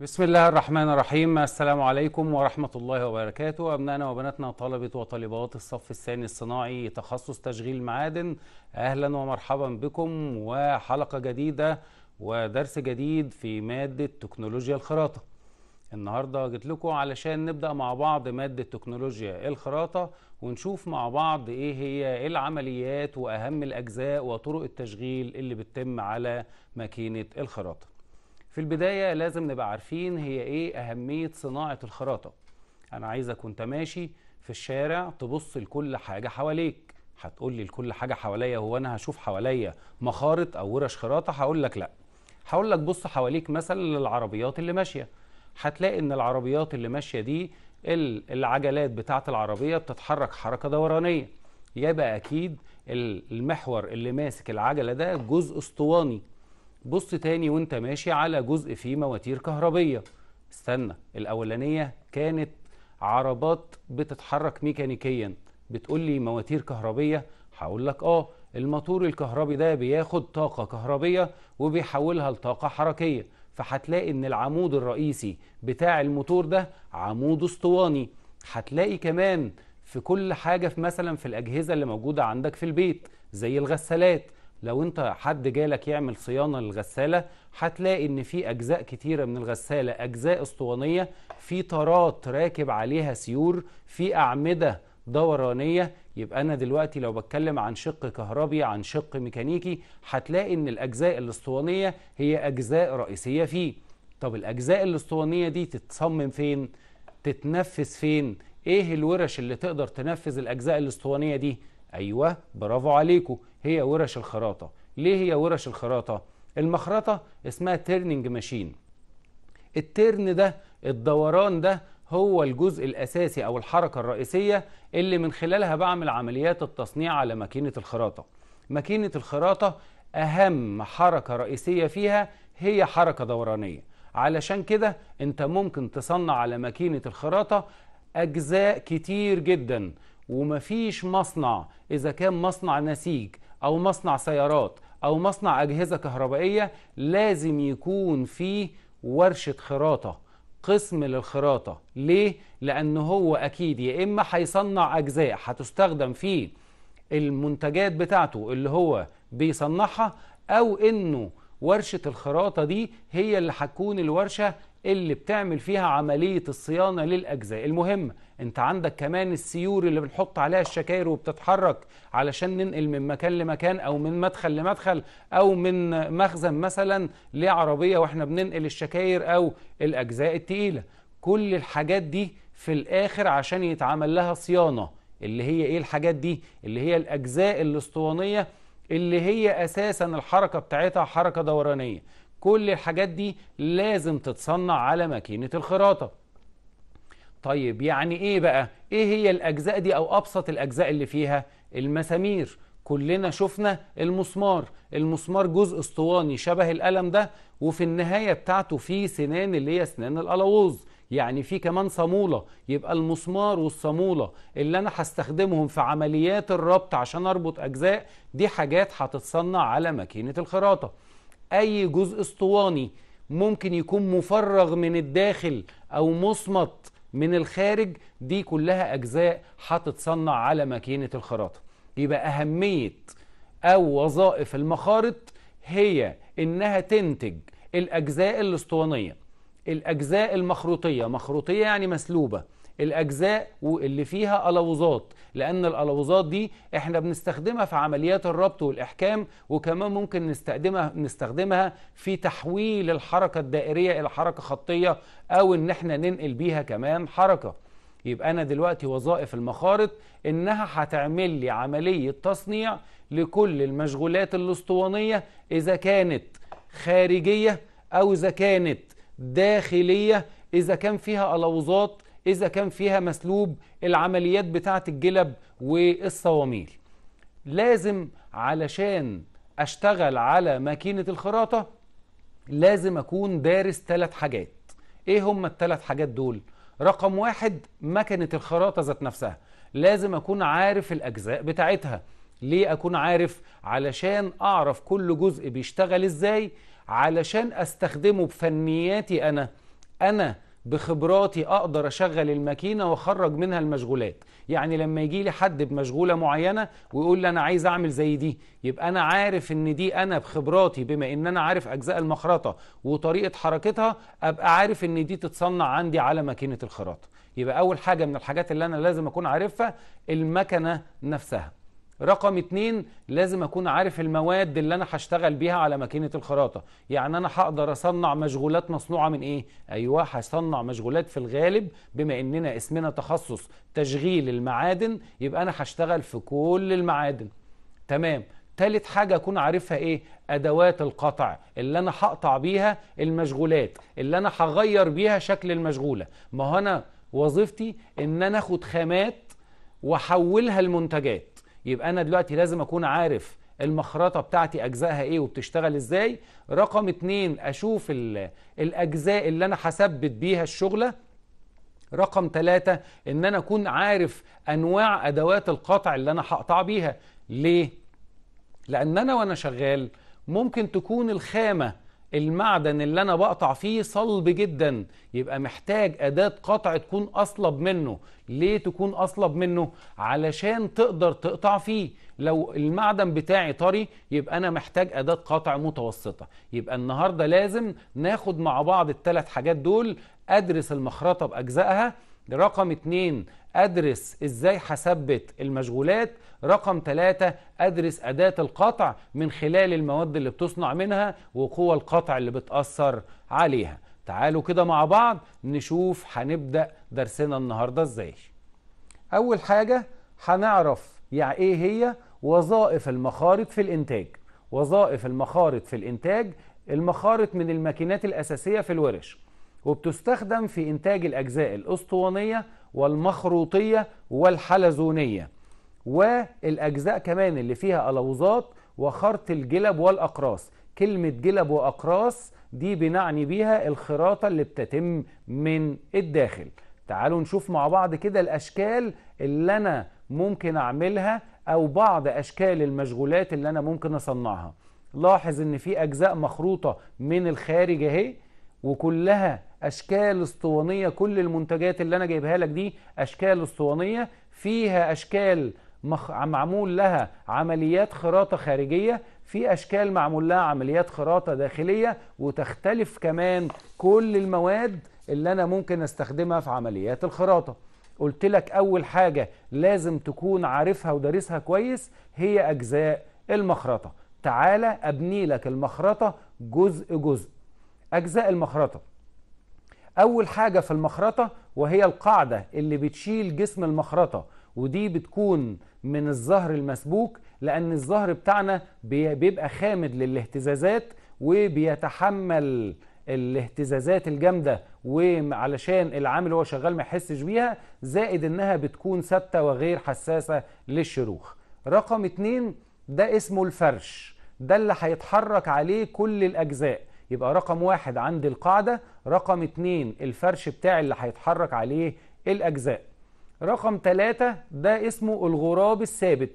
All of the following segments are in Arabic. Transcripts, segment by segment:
بسم الله الرحمن الرحيم السلام عليكم ورحمة الله وبركاته أبنائنا وبناتنا طلبة وطالبات الصف الثاني الصناعي تخصص تشغيل معادن أهلا ومرحبا بكم وحلقة جديدة ودرس جديد في مادة تكنولوجيا الخراطة النهاردة جيت لكم علشان نبدأ مع بعض مادة تكنولوجيا الخراطة ونشوف مع بعض إيه هي العمليات وأهم الأجزاء وطرق التشغيل اللي بتتم على ماكينة الخراطة في البداية لازم نبقى عارفين هي ايه أهمية صناعة الخراطة أنا عايزك وأنت ماشي في الشارع تبص لكل حاجة حواليك هتقول لي لكل حاجة حواليا هو أنا هشوف حواليا مخارط أو ورش خراطة هقول لك لأ هقول لك بص حواليك مثلا للعربيات اللي ماشية هتلاقي إن العربيات اللي ماشية دي العجلات بتاعة العربية بتتحرك حركة دورانية يبقى أكيد المحور اللي ماسك العجلة ده جزء اسطواني بص تاني وانت ماشي على جزء فيه مواتير كهربية استنى الأولانية كانت عربات بتتحرك ميكانيكيا بتقول لي مواتير كهربية هقول لك اه الموتور الكهربي ده بياخد طاقة كهربية وبيحولها لطاقة حركية فهتلاقي ان العمود الرئيسي بتاع الموتور ده عمود اسطواني هتلاقي كمان في كل حاجة في مثلا في الأجهزة اللي موجودة عندك في البيت زي الغسالات لو انت حد جالك يعمل صيانه للغساله هتلاقي ان في اجزاء كتيره من الغساله اجزاء اسطوانيه في طارات راكب عليها سيور في اعمده دورانيه يبقى انا دلوقتي لو بتكلم عن شق كهربي عن شق ميكانيكي هتلاقي ان الاجزاء الاسطوانيه هي اجزاء رئيسيه فيه طب الاجزاء الاسطوانيه دي تتصمم فين تتنفذ فين ايه الورش اللي تقدر تنفذ الاجزاء الاسطوانيه دي أيوة برافو عليكم هي ورش الخراطة ليه هي ورش الخراطة؟ المخرطة اسمها تيرنينج ماشين الترن ده الدوران ده هو الجزء الأساسي أو الحركة الرئيسية اللي من خلالها بعمل عمليات التصنيع على ماكينة الخراطة ماكينة الخراطة أهم حركة رئيسية فيها هي حركة دورانية علشان كده انت ممكن تصنع على ماكينة الخراطة أجزاء كتير جدا ومفيش مصنع إذا كان مصنع نسيج أو مصنع سيارات أو مصنع أجهزة كهربائية لازم يكون فيه ورشة خراطة قسم للخراطة ليه؟ لأن هو أكيد يا إما هيصنع أجزاء هتستخدم في المنتجات بتاعته اللي هو بيصنعها أو إنه ورشة الخراطة دي هي اللي هتكون الورشة اللي بتعمل فيها عملية الصيانة للأجزاء المهمة انت عندك كمان السيور اللي بنحط عليها الشكاير وبتتحرك علشان ننقل من مكان لمكان او من مدخل لمدخل او من مخزن مثلا لعربية واحنا بننقل الشكاير او الأجزاء التقيلة كل الحاجات دي في الآخر عشان يتعمل لها صيانة اللي هي ايه الحاجات دي اللي هي الأجزاء الاسطوانية اللي هي أساسا الحركة بتاعتها حركة دورانية كل الحاجات دي لازم تتصنع على ماكينة الخراطة طيب يعني ايه بقى ايه هي الاجزاء دي او ابسط الاجزاء اللي فيها المسامير كلنا شفنا المسمار المسمار جزء اسطواني شبه القلم ده وفي النهاية بتاعته في سنان اللي هي سنان الألاوز يعني في كمان صامولة يبقى المسمار والصامولة اللي أنا هستخدمهم في عمليات الربط عشان أربط أجزاء دي حاجات هتتصنع على ماكينة الخراطة أي جزء اسطواني ممكن يكون مفرغ من الداخل أو مصمت من الخارج دي كلها أجزاء هتتصنع على ماكينة الخراطة يبقى أهمية أو وظائف المخارط هي إنها تنتج الأجزاء الاسطوانية الأجزاء المخروطية مخروطية يعني مسلوبة الأجزاء اللي فيها ألوظات لأن الألوظات دي احنا بنستخدمها في عمليات الربط والإحكام وكمان ممكن نستخدمها, نستخدمها في تحويل الحركة الدائرية إلى حركة خطية أو إن احنا ننقل بيها كمان حركة يبقى أنا دلوقتي وظائف المخارط إنها هتعمل لي عملية تصنيع لكل المشغولات الأسطوانية إذا كانت خارجية أو إذا كانت داخلية إذا كان فيها ألوظات إذا كان فيها مسلوب العمليات بتاعة الجلب والصواميل لازم علشان أشتغل على ماكينة الخراطة لازم أكون دارس ثلاث حاجات إيه هم الثلاث حاجات دول؟ رقم واحد مكنة الخراطة ذات نفسها لازم أكون عارف الأجزاء بتاعتها ليه أكون عارف؟ علشان أعرف كل جزء بيشتغل إزاي علشان أستخدمه بفنياتي أنا أنا بخبراتي اقدر اشغل الماكينه واخرج منها المشغولات يعني لما يجي لي حد بمشغوله معينه ويقول لي انا عايز اعمل زي دي يبقى انا عارف ان دي انا بخبراتي بما ان انا عارف اجزاء المخرطه وطريقه حركتها ابقى عارف ان دي تتصنع عندي على ماكينه الخراطه يبقى اول حاجه من الحاجات اللي انا لازم اكون عارفها المكنه نفسها رقم اتنين لازم اكون عارف المواد اللي انا هشتغل بيها على ماكينه الخراطه يعني انا هقدر اصنع مشغولات مصنوعه من ايه ايوه هصنع مشغولات في الغالب بما اننا اسمنا تخصص تشغيل المعادن يبقى انا هشتغل في كل المعادن تمام تالت حاجة أكون عارفها إيه؟ أدوات القطع اللي أنا هقطع بيها المشغولات اللي أنا هغير بيها شكل المشغولة ما هو أنا وظيفتي إن أنا أخد خامات وأحولها لمنتجات يبقى انا دلوقتي لازم اكون عارف المخرطة بتاعتي أجزائها إيه وبتشتغل إزاي رقم اتنين أشوف الأجزاء اللي أنا هثبت بيها الشغلة رقم ثلاثة إن أنا أكون عارف أنواع أدوات القطع اللي أنا هقطع بيها ليه؟ لأن أنا وأنا شغال ممكن تكون الخامة المعدن اللي انا بقطع فيه صلب جدا يبقى محتاج اداة قطع تكون اصلب منه ليه تكون اصلب منه علشان تقدر تقطع فيه لو المعدن بتاعي طري يبقى انا محتاج اداة قطع متوسطة يبقى النهاردة لازم ناخد مع بعض الثلاث حاجات دول ادرس المخرطة باجزائها رقم اتنين ادرس ازاي هثبت المشغولات رقم ثلاثة ادرس اداة القطع من خلال المواد اللي بتصنع منها وقوى القطع اللي بتأثر عليها تعالوا كده مع بعض نشوف هنبدأ درسنا النهاردة ازاي اول حاجة هنعرف يعني ايه هي وظائف المخارط في الانتاج وظائف المخارط في الانتاج المخارط من الماكينات الاساسية في الورش وبتستخدم في إنتاج الأجزاء الأسطوانية والمخروطية والحلزونية والأجزاء كمان اللي فيها ألوظات وخرط الجلب والأقراص كلمة جلب وأقراص دي بنعني بيها الخراطة اللي بتتم من الداخل تعالوا نشوف مع بعض كده الأشكال اللي أنا ممكن أعملها أو بعض أشكال المشغولات اللي أنا ممكن أصنعها لاحظ إن في أجزاء مخروطة من الخارج أهي وكلها اشكال اسطوانيه كل المنتجات اللي انا جايبها لك دي اشكال اسطوانيه فيها اشكال مخ... معمول لها عمليات خراطه خارجيه في اشكال معمول لها عمليات خراطه داخليه وتختلف كمان كل المواد اللي انا ممكن استخدمها في عمليات الخراطه قلت لك اول حاجه لازم تكون عارفها ودارسها كويس هي اجزاء المخرطه تعالى ابني لك المخرطه جزء جزء اجزاء المخرطه اول حاجه في المخرطه وهي القاعده اللي بتشيل جسم المخرطه ودي بتكون من الظهر المسبوك لان الظهر بتاعنا بيبقى خامد للاهتزازات وبيتحمل الاهتزازات الجامده وعلشان العامل هو شغال ما يحسش بيها زائد انها بتكون ثابته وغير حساسه للشروخ رقم اتنين ده اسمه الفرش ده اللي هيتحرك عليه كل الاجزاء يبقى رقم واحد عندي القاعدة رقم اتنين الفرش بتاعي اللي هيتحرك عليه الأجزاء رقم تلاتة ده اسمه الغراب الثابت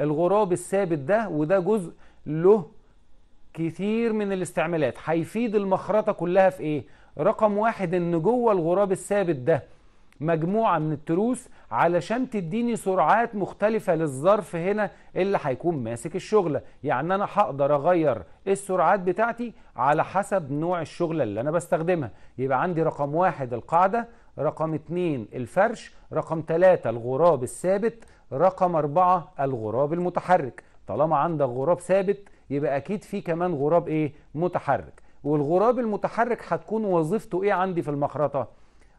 الغراب الثابت ده وده جزء له كتير من الاستعمالات هيفيد المخرطة كلها في ايه رقم واحد ان جوه الغراب الثابت ده مجموعة من التروس علشان تديني سرعات مختلفة للظرف هنا اللي هيكون ماسك الشغلة يعني أنا هقدر أغير السرعات بتاعتي على حسب نوع الشغلة اللي أنا بستخدمها يبقى عندي رقم واحد القاعدة رقم اتنين الفرش رقم تلاتة الغراب الثابت رقم أربعة الغراب المتحرك طالما عندك غراب ثابت يبقى أكيد في كمان غراب إيه متحرك والغراب المتحرك هتكون وظيفته إيه عندي في المخرطة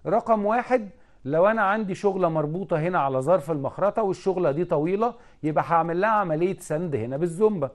رقم واحد لو انا عندي شغله مربوطه هنا على ظرف المخرطه والشغله دي طويله يبقى هعمل لها عمليه سند هنا بالزومبا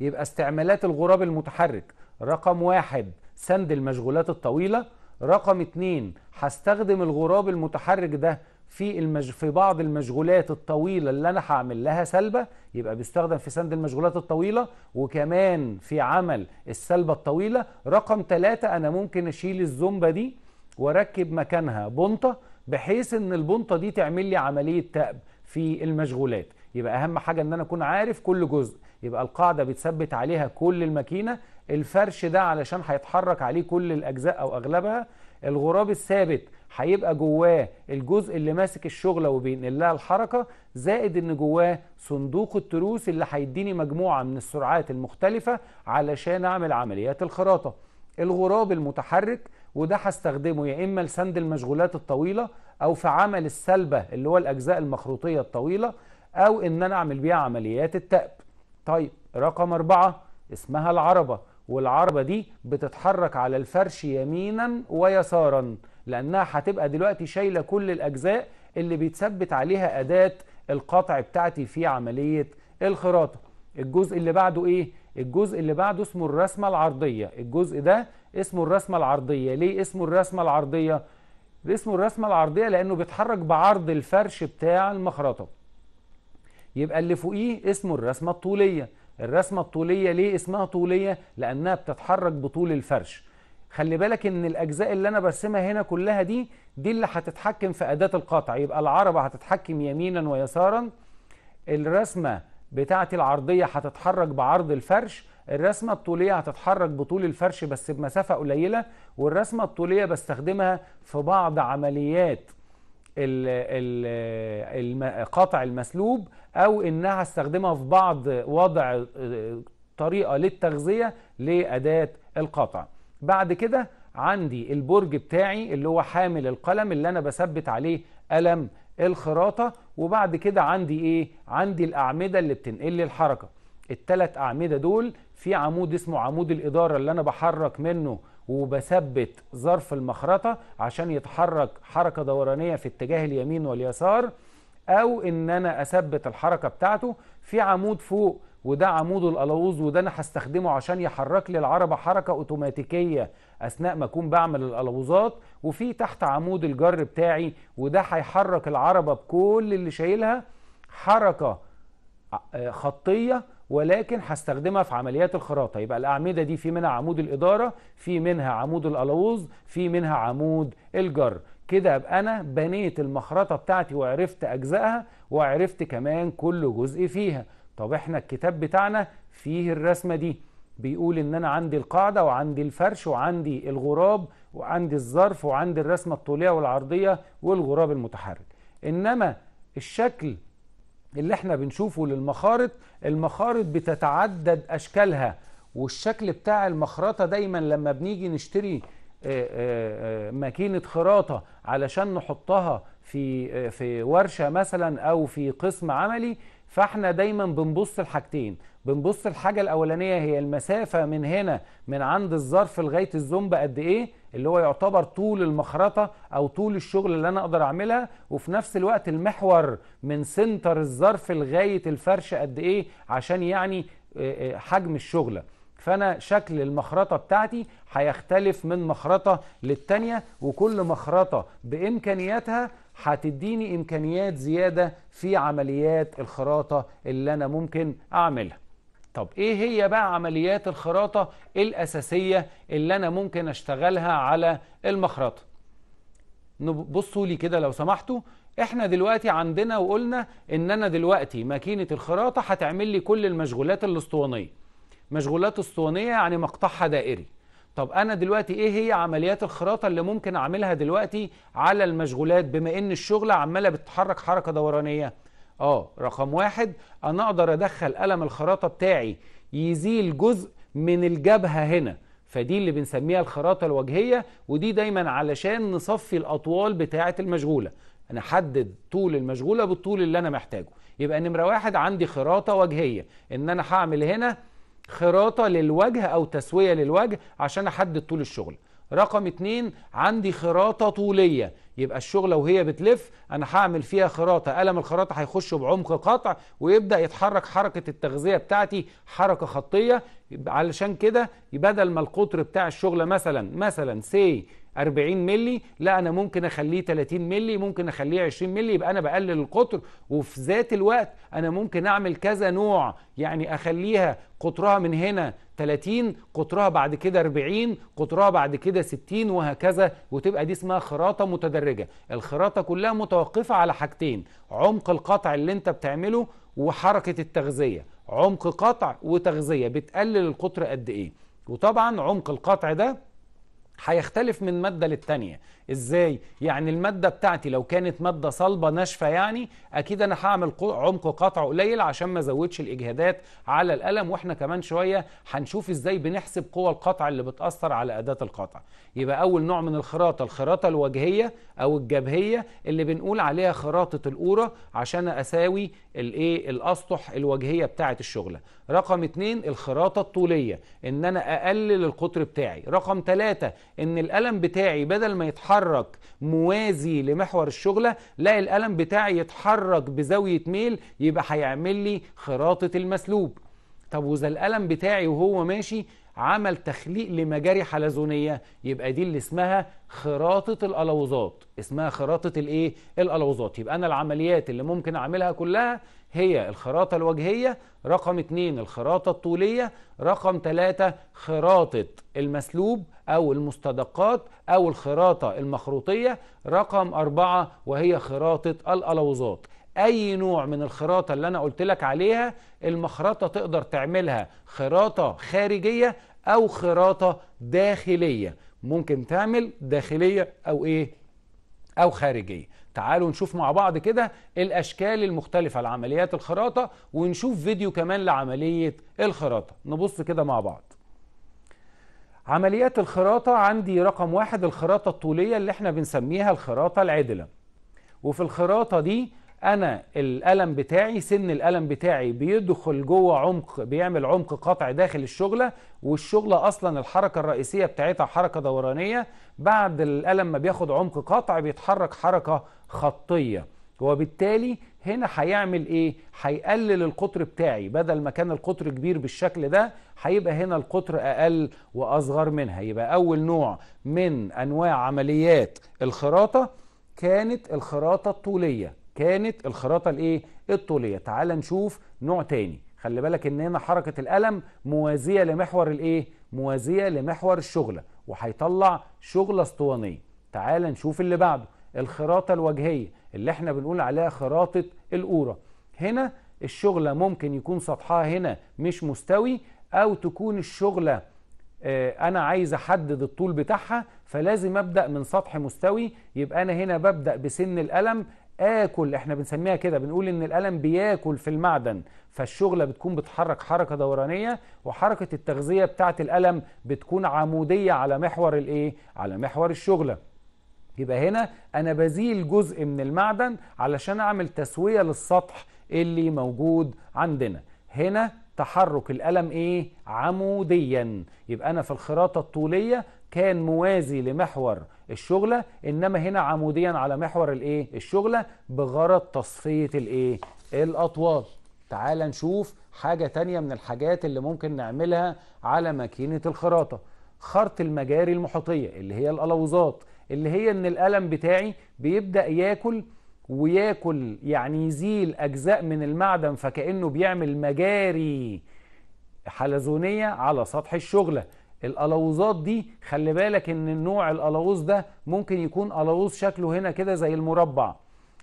يبقى استعمالات الغراب المتحرك رقم واحد سند المشغولات الطويله رقم اتنين هستخدم الغراب المتحرك ده في المج... في بعض المشغولات الطويله اللي انا هعمل لها سلبه يبقى بيستخدم في سند المشغولات الطويله وكمان في عمل السلبه الطويله رقم ثلاثة انا ممكن اشيل الزومبا دي واركب مكانها بنطه بحيث ان البنطه دي تعمل لي عمليه تأب في المشغولات يبقى اهم حاجه ان انا اكون عارف كل جزء يبقى القاعده بتثبت عليها كل الماكينه الفرش ده علشان هيتحرك عليه كل الاجزاء او اغلبها الغراب الثابت هيبقى جواه الجزء اللي ماسك الشغله وبينقل لها الحركه زائد ان جواه صندوق التروس اللي هيديني مجموعه من السرعات المختلفه علشان اعمل عمليات الخراطه الغراب المتحرك وده هستخدمه يا اما لسند المشغولات الطويله او في عمل السلبه اللي هو الاجزاء المخروطيه الطويله او ان انا اعمل بيها عمليات التأب طيب رقم أربعة اسمها العربة والعربة دي بتتحرك على الفرش يمينا ويسارا لأنها هتبقى دلوقتي شايلة كل الأجزاء اللي بيتثبت عليها أداة القطع بتاعتي في عملية الخراطة الجزء اللي بعده إيه؟ الجزء اللي بعده اسمه الرسمة العرضية الجزء ده اسمه الرسمة العرضية ليه اسمه الرسمة العرضية اسمه الرسمة العرضية لأنه بيتحرك بعرض الفرش بتاع المخرطة يبقى اللي فوقيه اسمه الرسمة الطولية الرسمة الطولية ليه اسمها طولية لأنها بتتحرك بطول الفرش خلي بالك ان الاجزاء اللي انا برسمها هنا كلها دي دي اللي هتتحكم في اداه القطع يبقى العربه هتتحكم يمينا ويسارا الرسمه بتاعتي العرضيه هتتحرك بعرض الفرش الرسمه الطوليه هتتحرك بطول الفرش بس بمسافه قليله والرسمه الطوليه بستخدمها في بعض عمليات قطع المسلوب او انها استخدمها في بعض وضع آه، طريقه للتغذيه لاداه القطع بعد كده عندي البرج بتاعي اللي هو حامل القلم اللي انا بثبت عليه قلم الخراطه وبعد كده عندي ايه عندي الاعمده اللي بتنقل لي الحركه الثلاث اعمده دول في عمود اسمه عمود الاداره اللي انا بحرك منه وبثبت ظرف المخرطه عشان يتحرك حركه دورانيه في اتجاه اليمين واليسار او ان انا اثبت الحركه بتاعته في عمود فوق وده عمود القلاووز وده انا هستخدمه عشان يحرك لي العربه حركه اوتوماتيكيه اثناء ما اكون بعمل القلاووزات وفي تحت عمود الجر بتاعي وده هيحرك العربه بكل اللي شايلها حركه آه، خطيه ولكن هستخدمها في عمليات الخراطه يبقى الاعمده دي في منها عمود الاداره في منها عمود القلاووز في منها عمود الجر كده ابقى انا بنيت المخرطه بتاعتي وعرفت اجزائها وعرفت كمان كل جزء فيها طب احنا الكتاب بتاعنا فيه الرسمة دي بيقول ان انا عندي القاعدة وعندي الفرش وعندي الغراب وعندي الظرف وعندي الرسمة الطولية والعرضية والغراب المتحرك انما الشكل اللي احنا بنشوفه للمخارط المخارط بتتعدد اشكالها والشكل بتاع المخرطة دايما لما بنيجي نشتري آه، آه، آه، ماكينة خراطة علشان نحطها في في ورشة مثلا او في قسم عملي فاحنا دايما بنبص لحاجتين بنبص الحاجة الأولانية هي المسافة من هنا من عند الظرف لغاية الزومب قد إيه اللي هو يعتبر طول المخرطة أو طول الشغل اللي أنا أقدر أعملها وفي نفس الوقت المحور من سنتر الظرف لغاية الفرش قد إيه عشان يعني آه، آه، حجم الشغلة فأنا شكل المخرطة بتاعتي هيختلف من مخرطة للتانية وكل مخرطة بإمكانياتها هتديني إمكانيات زيادة في عمليات الخراطة اللي أنا ممكن أعملها طب إيه هي بقى عمليات الخراطة الأساسية اللي أنا ممكن أشتغلها على المخرطة بصوا لي كده لو سمحتوا احنا دلوقتي عندنا وقلنا ان انا دلوقتي ماكينه الخراطه هتعمل لي كل المشغولات الاسطوانيه مشغولات اسطوانيه يعني مقطعها دائري طب أنا دلوقتي إيه هي عمليات الخراطة اللي ممكن أعملها دلوقتي على المشغولات بما إن الشغلة عمالة بتتحرك حركة دورانية آه رقم واحد أنا أقدر أدخل قلم الخراطة بتاعي يزيل جزء من الجبهة هنا فدي اللي بنسميها الخراطة الوجهية ودي دايما علشان نصفي الأطوال بتاعة المشغولة أنا احدد طول المشغولة بالطول اللي أنا محتاجه يبقى نمرة واحد عندي خراطة وجهية إن أنا هعمل هنا خراطه للوجه او تسويه للوجه عشان احدد طول الشغل رقم اتنين عندي خراطة طولية يبقى الشغلة وهي بتلف انا هعمل فيها خراطة قلم الخراطة هيخش بعمق قطع ويبدأ يتحرك حركة التغذية بتاعتي حركة خطية علشان كده بدل ما القطر بتاع الشغلة مثلا مثلا سي 40 مللي لا انا ممكن اخليه 30 مللي ممكن اخليه 20 مللي يبقى انا بقلل القطر وفي ذات الوقت انا ممكن اعمل كذا نوع يعني اخليها قطرها من هنا 30 قطرها بعد كده 40 قطرها بعد كده 60 وهكذا وتبقى دي اسمها خراطه متدرجه الخراطه كلها متوقفه على حاجتين عمق القطع اللي انت بتعمله وحركه التغذيه عمق قطع وتغذيه بتقلل القطر قد ايه وطبعا عمق القطع ده هيختلف من مادة للتانية ازاي يعني الماده بتاعتي لو كانت ماده صلبه ناشفه يعني اكيد انا هعمل عمق قطع قليل عشان ما ازودش الاجهادات على الالم واحنا كمان شويه هنشوف ازاي بنحسب قوى القطع اللي بتاثر على اداه القطع يبقى اول نوع من الخراطه الخراطه الوجهيه او الجبهيه اللي بنقول عليها خراطه القوره عشان اساوي الايه الاسطح الوجهيه بتاعه الشغله رقم اتنين الخراطه الطوليه ان انا اقلل القطر بتاعي رقم تلاتة ان الالم بتاعي بدل ما يتحرك يتحرك موازي لمحور الشغلة لا القلم بتاعي يتحرك بزاوية ميل يبقى هيعمل لي خراطة المسلوب طب وإذا القلم بتاعي وهو ماشي عمل تخليق لمجاري حلزونية يبقى دي اللي اسمها خراطة الألوظات اسمها خراطة الايه؟ الألوظات يبقى أنا العمليات اللي ممكن أعملها كلها هي الخراطة الوجهية رقم اتنين الخراطة الطولية رقم تلاتة خراطة المسلوب أو المستدقات أو الخراطة المخروطية رقم أربعة وهي خراطة الألوظات اي نوع من الخراطه اللي انا قلت لك عليها المخرطه تقدر تعملها خراطه خارجيه او خراطه داخليه ممكن تعمل داخليه او ايه او خارجيه تعالوا نشوف مع بعض كده الأشكال المختلفة لعمليات الخراطة ونشوف فيديو كمان لعملية الخراطة نبص كده مع بعض عمليات الخراطة عندي رقم واحد الخراطة الطولية اللي احنا بنسميها الخراطة العدلة وفي الخراطة دي انا الالم بتاعي سن الالم بتاعي بيدخل جوه عمق بيعمل عمق قطع داخل الشغله والشغله اصلا الحركه الرئيسيه بتاعتها حركه دورانيه بعد الالم ما بياخد عمق قطع بيتحرك حركه خطيه وبالتالي هنا هيعمل ايه هيقلل القطر بتاعي بدل ما كان القطر كبير بالشكل ده هيبقى هنا القطر اقل واصغر منها يبقى اول نوع من انواع عمليات الخراطه كانت الخراطه الطوليه كانت الخراطه الايه الطوليه تعال نشوف نوع تاني خلي بالك ان هنا حركه القلم موازيه لمحور الايه موازيه لمحور الشغله وهيطلع شغله اسطوانيه تعال نشوف اللي بعده الخراطه الوجهيه اللي احنا بنقول عليها خراطه القوره هنا الشغله ممكن يكون سطحها هنا مش مستوي او تكون الشغله آه، انا عايز احدد الطول بتاعها فلازم ابدا من سطح مستوي يبقى انا هنا ببدا بسن القلم اكل احنا بنسميها كده بنقول ان القلم بياكل في المعدن فالشغله بتكون بتحرك حركه دورانيه وحركه التغذيه بتاعه القلم بتكون عموديه على محور الايه على محور الشغله يبقى هنا انا بزيل جزء من المعدن علشان اعمل تسويه للسطح اللي موجود عندنا هنا تحرك القلم ايه عموديا يبقى انا في الخراطه الطوليه كان موازي لمحور الشغلة إنما هنا عموديا على محور الإيه الشغلة بغرض تصفية الإيه الأطوال تعال نشوف حاجة تانية من الحاجات اللي ممكن نعملها على ماكينة الخراطة خرط المجاري المحيطية اللي هي الألوظات اللي هي إن القلم بتاعي بيبدأ ياكل وياكل يعني يزيل أجزاء من المعدن فكأنه بيعمل مجاري حلزونية على سطح الشغلة الالوظات دي خلي بالك ان النوع الالوظ ده ممكن يكون الوظ شكله هنا كده زي المربع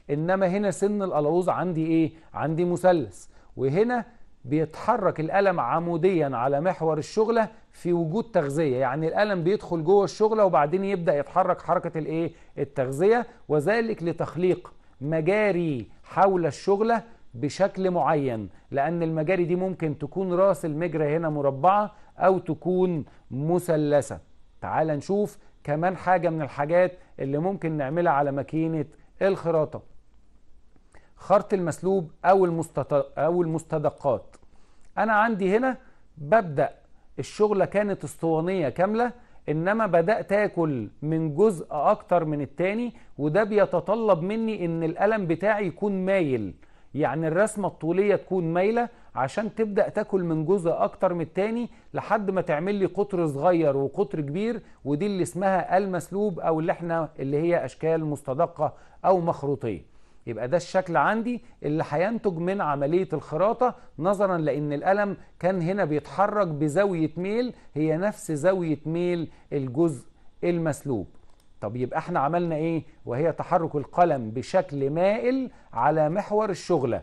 انما هنا سن الالوظ عندي ايه عندي مثلث وهنا بيتحرك القلم عموديا على محور الشغلة في وجود تغذية يعني القلم بيدخل جوه الشغلة وبعدين يبدأ يتحرك حركة الايه التغذية وذلك لتخليق مجاري حول الشغلة بشكل معين لأن المجاري دي ممكن تكون راس المجرى هنا مربعة أو تكون مثلثة تعال نشوف كمان حاجة من الحاجات اللي ممكن نعملها على ماكينة الخراطة خرط المسلوب أو, المستط... أو المستدقات أنا عندي هنا ببدأ الشغلة كانت اسطوانية كاملة انما بدأت اكل من جزء اكتر من التاني وده بيتطلب مني ان القلم بتاعي يكون مايل يعني الرسمة الطولية تكون مايلة عشان تبدأ تاكل من جزء أكتر من التاني لحد ما تعمل لي قطر صغير وقطر كبير ودي اللي اسمها المسلوب أو اللي احنا اللي هي أشكال مستدقة أو مخروطية يبقى ده الشكل عندي اللي هينتج من عملية الخراطة نظرا لأن القلم كان هنا بيتحرك بزاوية ميل هي نفس زاوية ميل الجزء المسلوب طب يبقى احنا عملنا ايه وهي تحرك القلم بشكل مائل على محور الشغلة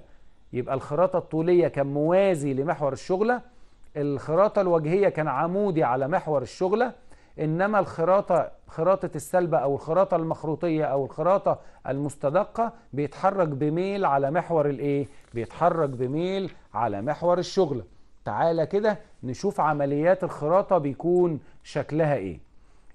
يبقى الخراطة الطولية كان موازي لمحور الشغلة الخراطة الوجهية كان عمودي على محور الشغلة إنما الخراطة خراطة السلبة أو الخراطة المخروطية أو الخراطة المستدقة بيتحرك بميل على محور الإيه؟ بيتحرك بميل على محور الشغلة تعالى كده نشوف عمليات الخراطة بيكون شكلها إيه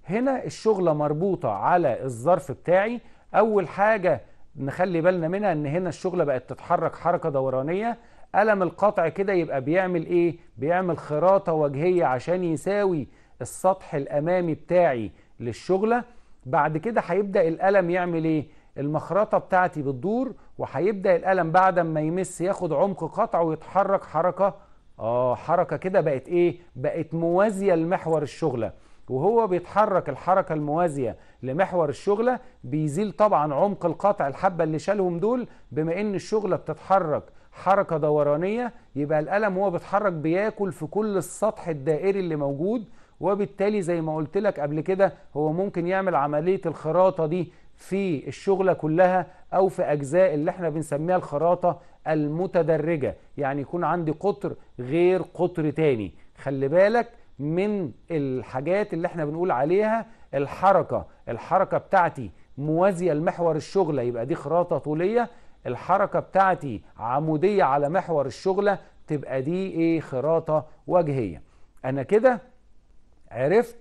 هنا الشغلة مربوطة على الظرف بتاعي أول حاجة نخلي بالنا منها ان هنا الشغله بقت تتحرك حركه دورانيه قلم القطع كده يبقى بيعمل ايه بيعمل خراطه وجهيه عشان يساوي السطح الامامي بتاعي للشغله بعد كده هيبدا القلم يعمل ايه المخرطه بتاعتي بتدور وهيبدا القلم بعد ما يمس ياخد عمق قطع ويتحرك حركه اه حركه كده بقت ايه بقت موازيه لمحور الشغله وهو بيتحرك الحركة الموازية لمحور الشغلة بيزيل طبعا عمق القطع الحبة اللي شالهم دول بما ان الشغلة بتتحرك حركة دورانية يبقى القلم وهو بيتحرك بياكل في كل السطح الدائري اللي موجود وبالتالي زي ما قلت لك قبل كده هو ممكن يعمل عملية الخراطة دي في الشغلة كلها أو في أجزاء اللي احنا بنسميها الخراطة المتدرجة يعني يكون عندي قطر غير قطر تاني خلي بالك من الحاجات اللي احنا بنقول عليها الحركة الحركة بتاعتي موازية لمحور الشغلة يبقى دي خراطة طولية الحركة بتاعتي عمودية على محور الشغلة تبقى دي ايه خراطة وجهية انا كده عرفت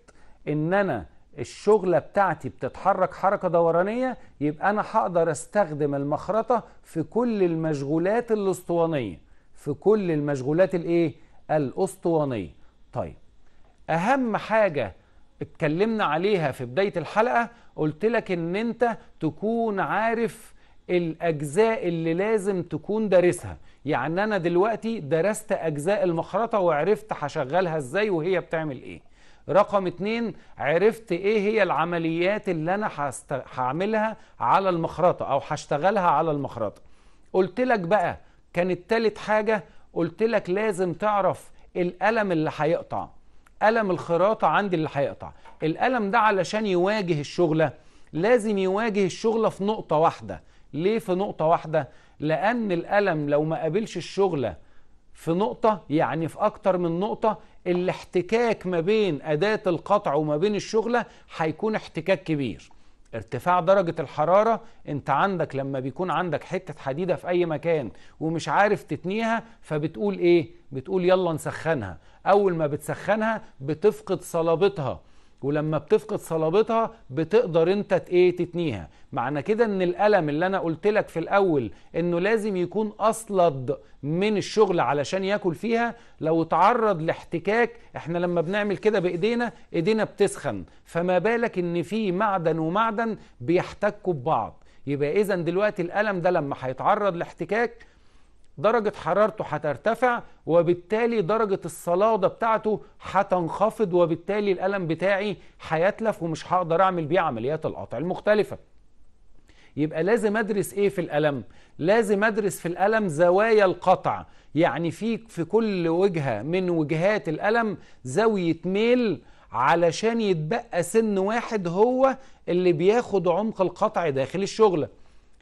ان انا الشغلة بتاعتي بتتحرك حركة دورانية يبقى انا هقدر استخدم المخرطة في كل المشغولات الاسطوانية في كل المشغولات الايه الاسطوانية طيب اهم حاجه اتكلمنا عليها في بدايه الحلقه قلت لك ان انت تكون عارف الاجزاء اللي لازم تكون دارسها يعني انا دلوقتي درست اجزاء المخرطه وعرفت هشغلها ازاي وهي بتعمل ايه رقم اتنين عرفت ايه هي العمليات اللي انا هعملها على المخرطه او هشتغلها على المخرطه قلت لك بقى كانت تالت حاجه قلت لك لازم تعرف القلم اللي هيقطع ألم الخراطة عندي اللي هيقطع الألم ده علشان يواجه الشغلة لازم يواجه الشغلة في نقطة واحدة ليه في نقطة واحدة؟ لأن الألم لو ما قابلش الشغلة في نقطة يعني في أكتر من نقطة الاحتكاك ما بين أداة القطع وما بين الشغلة هيكون احتكاك كبير ارتفاع درجة الحرارة انت عندك لما بيكون عندك حتة حديدة في اي مكان ومش عارف تتنيها فبتقول ايه بتقول يلا نسخنها اول ما بتسخنها بتفقد صلابتها ولما بتفقد صلابتها بتقدر انت ايه تتنيها معنى كده ان الالم اللي انا قلت لك في الاول انه لازم يكون اصلد من الشغل علشان ياكل فيها لو اتعرض لاحتكاك احنا لما بنعمل كده بايدينا ايدينا بتسخن فما بالك ان في معدن ومعدن بيحتكوا ببعض يبقى اذا دلوقتي الالم ده لما هيتعرض لاحتكاك درجة حرارته هترتفع وبالتالي درجة الصلادة بتاعته هتنخفض وبالتالي الألم بتاعي هيتلف ومش هقدر أعمل بيه عمليات القطع المختلفة يبقى لازم أدرس إيه في الألم؟ لازم أدرس في الألم زوايا القطع يعني في في كل وجهة من وجهات الألم زاوية ميل علشان يتبقى سن واحد هو اللي بياخد عمق القطع داخل الشغلة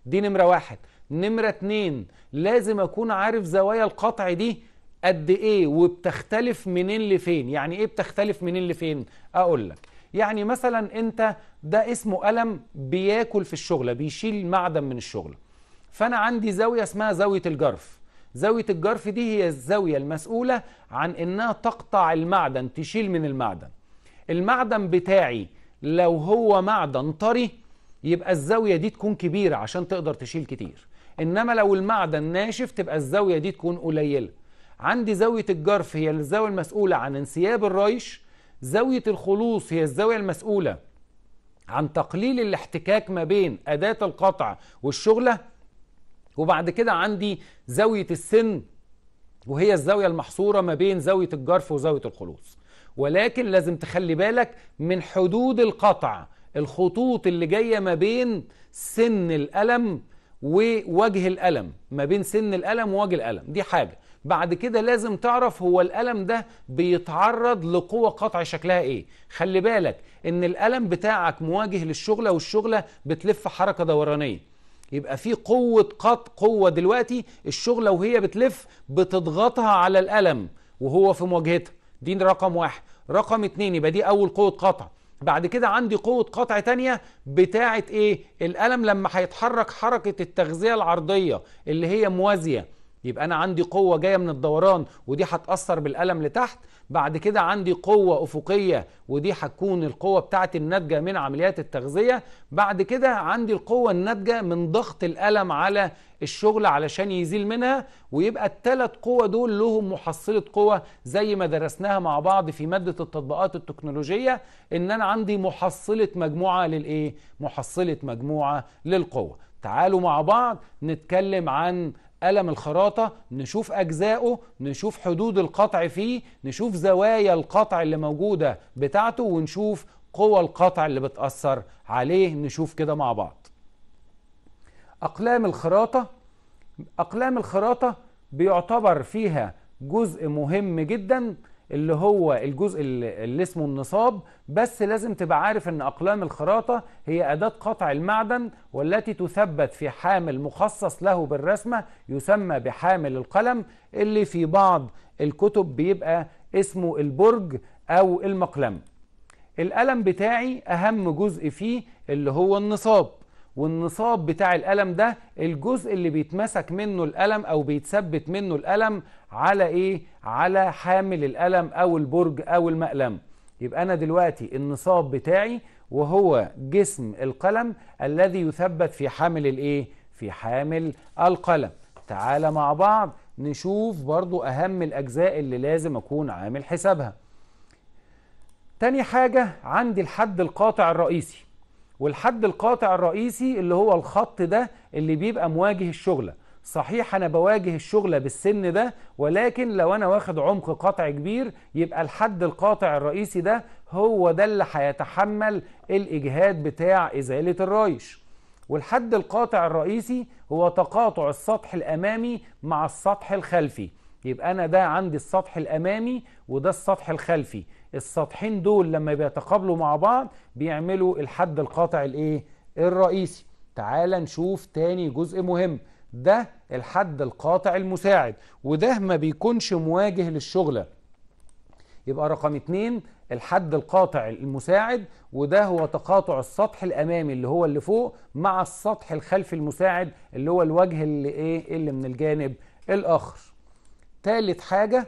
دي نمرة واحد نمرة اتنين لازم اكون عارف زوايا القطع دي قد ايه وبتختلف منين لفين يعني ايه بتختلف منين لفين اقول لك يعني مثلا انت ده اسمه قلم بياكل في الشغله بيشيل معدن من الشغله فانا عندي زاويه اسمها زاويه الجرف زاويه الجرف دي هي الزاويه المسؤوله عن انها تقطع المعدن تشيل من المعدن المعدن بتاعي لو هو معدن طري يبقى الزاويه دي تكون كبيره عشان تقدر تشيل كتير انما لو المعدن ناشف تبقى الزاويه دي تكون قليله عندي زاويه الجرف هي الزاويه المسؤوله عن انسياب الريش زاويه الخلوص هي الزاويه المسؤوله عن تقليل الاحتكاك ما بين اداه القطع والشغله وبعد كده عندي زاويه السن وهي الزاويه المحصوره ما بين زاويه الجرف وزاويه الخلوص ولكن لازم تخلي بالك من حدود القطع الخطوط اللي جايه ما بين سن الالم ووجه الألم ما بين سن الألم ووجه الألم دي حاجة بعد كده لازم تعرف هو الألم ده بيتعرض لقوة قطع شكلها إيه خلي بالك إن الألم بتاعك مواجه للشغلة والشغلة بتلف حركة دورانية يبقى في قوة قط قوة دلوقتي الشغلة وهي بتلف بتضغطها على الألم وهو في مواجهتها دي رقم واحد رقم اتنين يبقى دي أول قوة قطع بعد كده عندي قوة قطع تانية بتاعة ايه الألم لما هيتحرك حركة التغذية العرضية اللي هي موازية يبقى انا عندي قوة جاية من الدوران ودي هتأثر بالألم لتحت بعد كده عندي قوة أفقية ودي هتكون القوة بتاعتي الناتجة من عمليات التغذية بعد كده عندي القوة الناتجة من ضغط الألم على الشغل علشان يزيل منها ويبقى الثلاث قوة دول لهم محصلة قوة زي ما درسناها مع بعض في مادة التطبيقات التكنولوجية إن أنا عندي محصلة مجموعة للإيه؟ محصلة مجموعة للقوة تعالوا مع بعض نتكلم عن قلم الخراطة نشوف أجزائه نشوف حدود القطع فيه نشوف زوايا القطع اللي موجودة بتاعته ونشوف قوى القطع اللي بتأثر عليه نشوف كده مع بعض أقلام الخراطة أقلام الخراطة بيعتبر فيها جزء مهم جدا اللي هو الجزء اللي اسمه النصاب بس لازم تبقى عارف ان اقلام الخراطة هي اداة قطع المعدن والتي تثبت في حامل مخصص له بالرسمة يسمى بحامل القلم اللي في بعض الكتب بيبقى اسمه البرج او المقلم القلم بتاعي اهم جزء فيه اللي هو النصاب والنصاب بتاع القلم ده الجزء اللي بيتمسك منه القلم او بيتثبت منه القلم على ايه على حامل القلم او البرج او المقلم يبقى انا دلوقتي النصاب بتاعي وهو جسم القلم الذي يثبت في حامل الايه في حامل القلم تعال مع بعض نشوف برضو اهم الاجزاء اللي لازم اكون عامل حسابها تاني حاجة عندي الحد القاطع الرئيسي والحد القاطع الرئيسي اللي هو الخط ده اللي بيبقى مواجه الشغلة صحيح انا بواجه الشغلة بالسن ده ولكن لو انا واخد عمق قطع كبير يبقى الحد القاطع الرئيسي ده هو ده اللي هيتحمل الاجهاد بتاع ازالة الرايش والحد القاطع الرئيسي هو تقاطع السطح الامامي مع السطح الخلفي يبقى أنا ده عندي السطح الأمامي وده السطح الخلفي السطحين دول لما بيتقابلوا مع بعض بيعملوا الحد القاطع الإيه؟ الرئيسي تعال نشوف تاني جزء مهم ده الحد القاطع المساعد وده ما بيكونش مواجه للشغلة يبقى رقم اتنين الحد القاطع المساعد وده هو تقاطع السطح الامامي اللي هو اللي فوق مع السطح الخلفي المساعد اللي هو الوجه اللي ايه اللي من الجانب الاخر تالت حاجة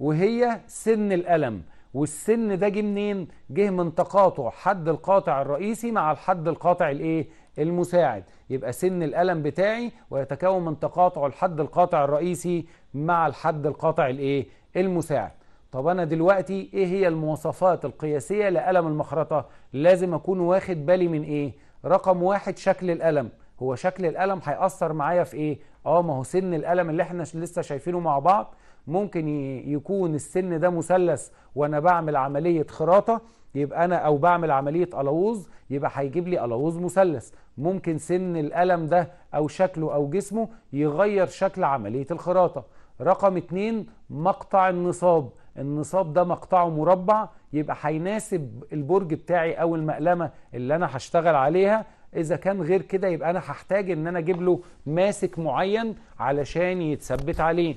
وهي سن الألم والسن ده جه منين؟ جه من تقاطع حد القاطع الرئيسي مع الحد القاطع الايه؟ المساعد يبقى سن الألم بتاعي ويتكون من تقاطع الحد القاطع الرئيسي مع الحد القاطع الايه؟ المساعد طب أنا دلوقتي ايه هي المواصفات القياسية لألم المخرطة؟ لازم أكون واخد بالي من ايه؟ رقم واحد شكل الألم هو شكل الالم هيأثر معايا في ايه اه ما هو سن الالم اللي احنا لسه شايفينه مع بعض ممكن يكون السن ده مثلث وانا بعمل عملية خراطة يبقى انا او بعمل عملية الوظ يبقى هيجيب لي الوظ مثلث ممكن سن الالم ده او شكله او جسمه يغير شكل عملية الخراطة رقم اتنين مقطع النصاب النصاب ده مقطعه مربع يبقى هيناسب البرج بتاعي او المقلمة اللي انا هشتغل عليها اذا كان غير كده يبقى انا هحتاج ان انا اجيب له ماسك معين علشان يتثبت عليه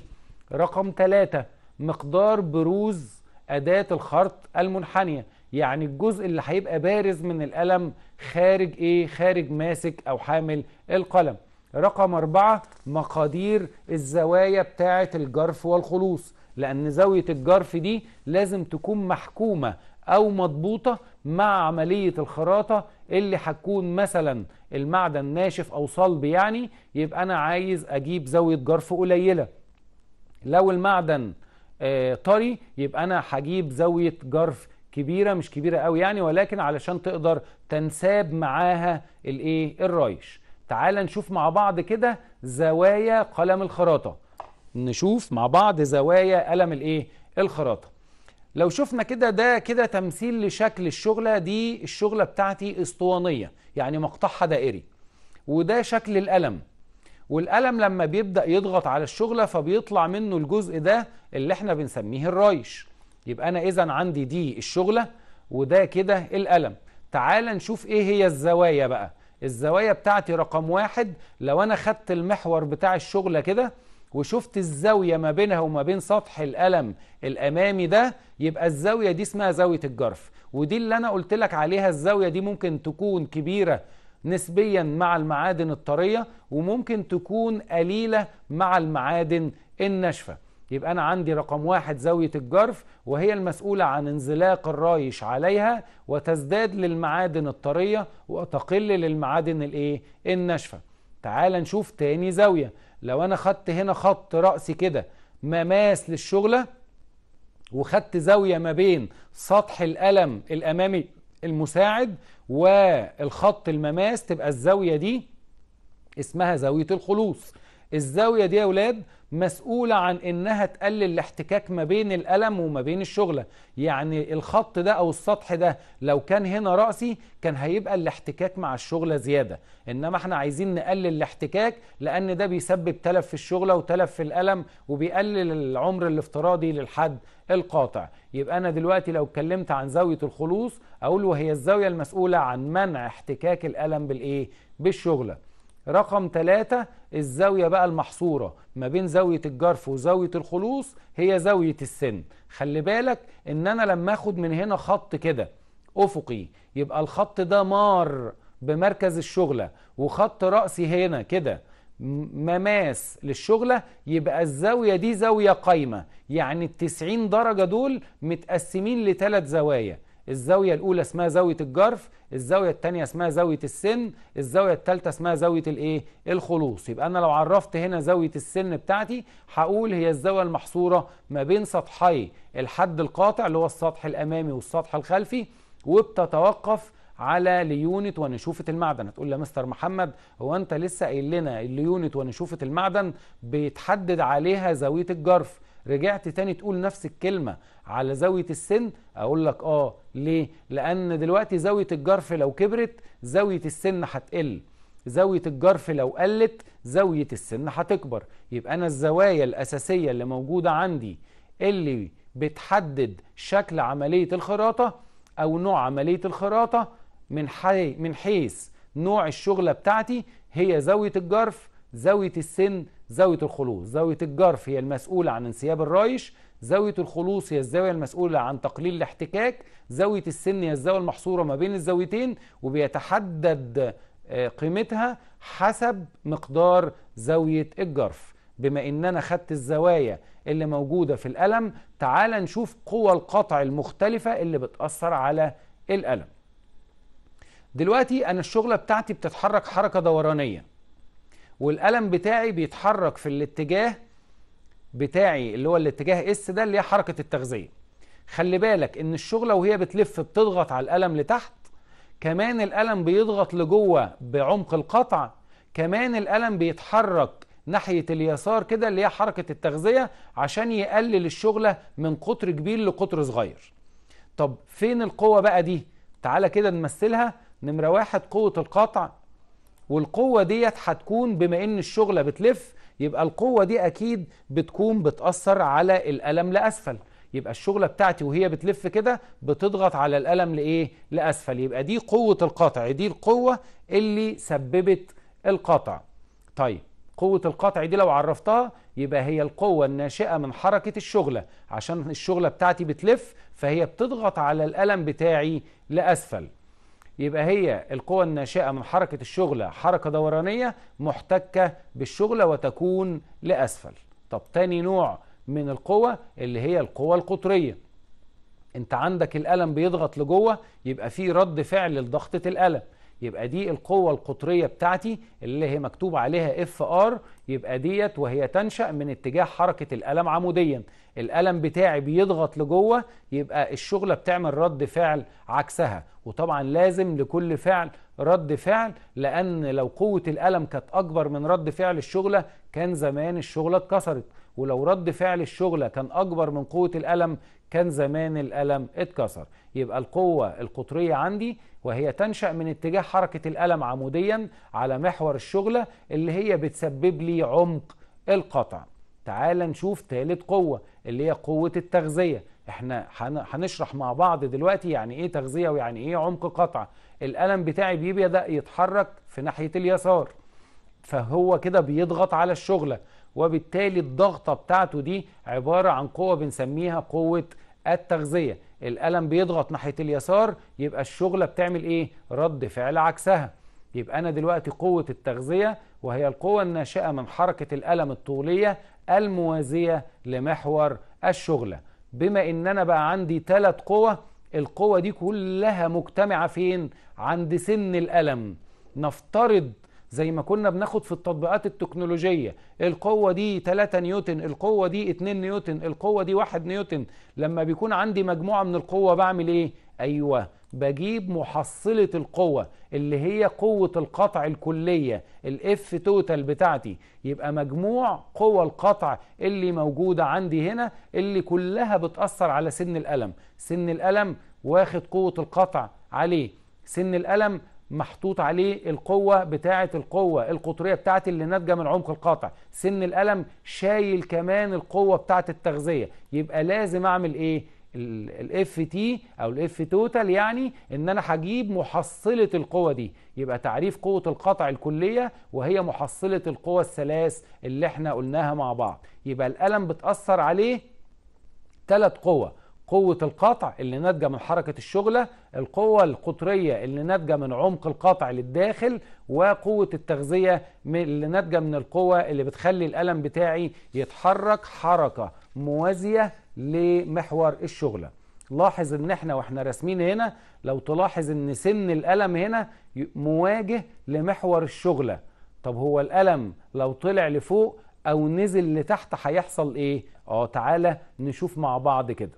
رقم ثلاثة مقدار بروز اداة الخرط المنحنية يعني الجزء اللي هيبقى بارز من القلم خارج ايه خارج ماسك او حامل القلم رقم أربعة مقادير الزوايا بتاعة الجرف والخلوص لأن زاوية الجرف دي لازم تكون محكومة أو مضبوطة مع عملية الخراطة اللي هتكون مثلا المعدن ناشف أو صلب يعني يبقى أنا عايز أجيب زاوية جرف قليلة لو المعدن آه، طري يبقى أنا هجيب زاوية جرف كبيرة مش كبيرة قوي يعني ولكن علشان تقدر تنساب معاها الايه الرايش تعال نشوف مع بعض كده زوايا قلم الخراطة نشوف مع بعض زوايا قلم الايه الخراطة لو شفنا كده ده كده تمثيل لشكل الشغلة دي الشغلة بتاعتي اسطوانية يعني مقطعها دائري وده شكل القلم والقلم لما بيبدأ يضغط على الشغلة فبيطلع منه الجزء ده اللي احنا بنسميه الرايش يبقى أنا إذا عندي دي الشغلة وده كده القلم تعال نشوف إيه هي الزوايا بقى الزوايا بتاعتي رقم واحد لو أنا خدت المحور بتاع الشغلة كده وشفت الزاوية ما بينها وما بين سطح القلم الأمامي ده يبقى الزاوية دي اسمها زاوية الجرف ودي اللي أنا قلت لك عليها الزاوية دي ممكن تكون كبيرة نسبيا مع المعادن الطرية وممكن تكون قليلة مع المعادن الناشفة يبقى أنا عندي رقم واحد زاوية الجرف وهي المسؤولة عن انزلاق الرايش عليها وتزداد للمعادن الطرية وتقل للمعادن الإيه؟ الناشفة تعال نشوف تاني زاوية لو انا خدت هنا خط رأسي كده مماس للشغلة وخدت زاوية ما بين سطح القلم الامامي المساعد والخط المماس تبقى الزاوية دي اسمها زاوية الخلوص الزاوية دي يا أولاد مسؤولة عن إنها تقلل الاحتكاك ما بين الألم وما بين الشغلة يعني الخط ده أو السطح ده لو كان هنا رأسي كان هيبقى الاحتكاك مع الشغلة زيادة إنما احنا عايزين نقلل الاحتكاك لأن ده بيسبب تلف في الشغلة وتلف في الألم وبيقلل العمر الافتراضي للحد القاطع يبقى أنا دلوقتي لو اتكلمت عن زاوية الخلوص أقول وهي الزاوية المسؤولة عن منع احتكاك الألم بالإيه؟ بالشغلة رقم ثلاثة الزاوية بقى المحصورة ما بين زاوية الجرف وزاوية الخلوص هي زاوية السن خلي بالك ان انا لما اخد من هنا خط كده افقي يبقى الخط ده مار بمركز الشغلة وخط رأسي هنا كده مماس للشغلة يبقى الزاوية دي زاوية قايمة يعني التسعين درجة دول متقسمين لثلاث زوايا الزاوية الأولى اسمها زاوية الجرف الزاوية الثانية اسمها زاوية السن الزاوية الثالثة اسمها زاوية الايه الخلوص يبقى أنا لو عرفت هنا زاوية السن بتاعتي هقول هي الزاوية المحصورة ما بين سطحي الحد القاطع اللي هو السطح الأمامي والسطح الخلفي وبتتوقف على ليونت ونشوفة المعدن هتقول لي يا مستر محمد هو انت لسه قايل لنا الليونت ونشوفة المعدن بيتحدد عليها زاوية الجرف رجعت تاني تقول نفس الكلمة على زاوية السن اقول لك اه ليه لان دلوقتي زاوية الجرف لو كبرت زاوية السن هتقل زاوية الجرف لو قلت زاوية السن هتكبر يبقى انا الزوايا الاساسية اللي موجودة عندي اللي بتحدد شكل عملية الخراطة او نوع عملية الخراطة من حي من حيث نوع الشغلة بتاعتي هي زاوية الجرف زاوية السن زاوية الخلوص زاوية الجرف هي المسؤولة عن انسياب الرايش زاوية الخلوص هي الزاوية المسؤولة عن تقليل الاحتكاك زاوية السن هي الزاوية المحصورة ما بين الزاويتين وبيتحدد آه، قيمتها حسب مقدار زاوية الجرف بما اننا خدت الزوايا اللي موجودة في القلم تعال نشوف قوى القطع المختلفة اللي بتأثر على القلم دلوقتي انا الشغلة بتاعتي بتتحرك حركة دورانية والقلم بتاعي بيتحرك في الاتجاه بتاعي اللي هو الاتجاه اس ده اللي هي حركه التغذيه خلي بالك ان الشغله وهي بتلف بتضغط على القلم لتحت كمان القلم بيضغط لجوه بعمق القطع كمان القلم بيتحرك ناحية اليسار كده اللي هي حركة التغذية عشان يقلل الشغلة من قطر كبير لقطر صغير طب فين القوة بقى دي؟ تعالى كده نمثلها نمرة واحد قوة القطع والقوة ديت هتكون بما ان الشغلة بتلف يبقى القوة دي اكيد بتكون بتأثر على الالم لأسفل يبقى الشغلة بتاعتي وهي بتلف كده بتضغط على الالم لإيه؟ لأسفل يبقى دي قوة القطع دي القوة اللي سببت القطع طيب قوة القطع دي لو عرفتها يبقى هي القوة الناشئة من حركة الشغلة عشان الشغلة بتاعتي بتلف فهي بتضغط على الالم بتاعي لأسفل يبقى هي القوى الناشئة من حركة الشغلة حركة دورانية محتكة بالشغلة وتكون لأسفل طب تاني نوع من القوة اللي هي القوى القطرية انت عندك الألم بيضغط لجوه يبقى في رد فعل لضغطة الألم يبقى دي القوة القطرية بتاعتي اللي هي مكتوب عليها اف ار يبقى ديت وهي تنشأ من اتجاه حركة الألم عموديا الألم بتاعي بيضغط لجوه يبقى الشغلة بتعمل رد فعل عكسها وطبعا لازم لكل فعل رد فعل لأن لو قوة الألم كانت أكبر من رد فعل الشغلة كان زمان الشغلة اتكسرت ولو رد فعل الشغلة كان أكبر من قوة الألم كان زمان الألم اتكسر يبقى القوة القطرية عندي وهي تنشأ من اتجاه حركة الألم عموديا على محور الشغلة اللي هي بتسبب لي عمق القطع تعال نشوف تالت قوة اللي هي قوة التغذية احنا هنشرح مع بعض دلوقتي يعني ايه تغذية ويعني ايه عمق قطع الألم بتاعي بيبدأ يتحرك في ناحية اليسار فهو كده بيضغط على الشغلة وبالتالي الضغطة بتاعته دي عبارة عن قوة بنسميها قوة التغذية الألم بيضغط ناحيه اليسار يبقى الشغله بتعمل ايه رد فعل عكسها يبقى انا دلوقتي قوه التغذيه وهي القوه الناشئه من حركه الألم الطوليه الموازيه لمحور الشغله بما ان انا بقى عندي ثلاث قوه القوه دي كلها مجتمعه فين عند سن الألم نفترض زي ما كنا بناخد في التطبيقات التكنولوجية القوة دي 3 نيوتن القوة دي 2 نيوتن القوة دي 1 نيوتن لما بيكون عندي مجموعة من القوة بعمل ايه؟ ايوه بجيب محصلة القوة اللي هي قوة القطع الكلية الاف توتال بتاعتي يبقى مجموع قوى القطع اللي موجودة عندي هنا اللي كلها بتأثر على سن الألم سن الألم واخد قوة القطع عليه سن الألم محطوط عليه القوة بتاعة القوة القطرية بتاعة اللي ناتجة من عمق القاطع سن الألم شايل كمان القوة بتاعة التغذية يبقى لازم أعمل إيه الاف تي او الاف توتال يعني ان انا هجيب محصله القوه دي يبقى تعريف قوه القطع الكليه وهي محصله القوى الثلاث اللي احنا قلناها مع بعض يبقى الالم بتاثر عليه ثلاث قوه قوة القطع اللي ناتجة من حركة الشغلة القوة القطرية اللي ناتجة من عمق القطع للداخل وقوة التغذية اللي ناتجة من القوة اللي بتخلي الألم بتاعي يتحرك حركة موازية لمحور الشغلة لاحظ ان احنا واحنا راسمين هنا لو تلاحظ ان سن الألم هنا مواجه لمحور الشغلة طب هو الألم لو طلع لفوق او نزل لتحت هيحصل ايه؟ اه تعالى نشوف مع بعض كده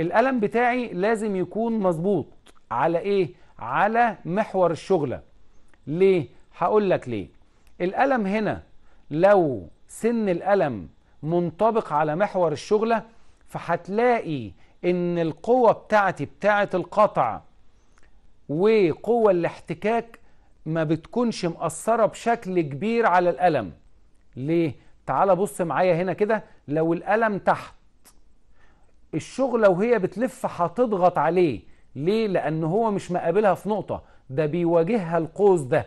القلم بتاعي لازم يكون مظبوط على ايه على محور الشغلة ليه هقول لك ليه القلم هنا لو سن القلم منطبق على محور الشغلة فهتلاقي ان القوة بتاعتي بتاعة القطع وقوة الاحتكاك ما بتكونش مأثرة بشكل كبير على القلم ليه؟ تعال بص معايا هنا كده لو القلم تحت الشغلة وهي بتلف هتضغط عليه ليه؟ لأن هو مش مقابلها في نقطة ده بيواجهها القوس ده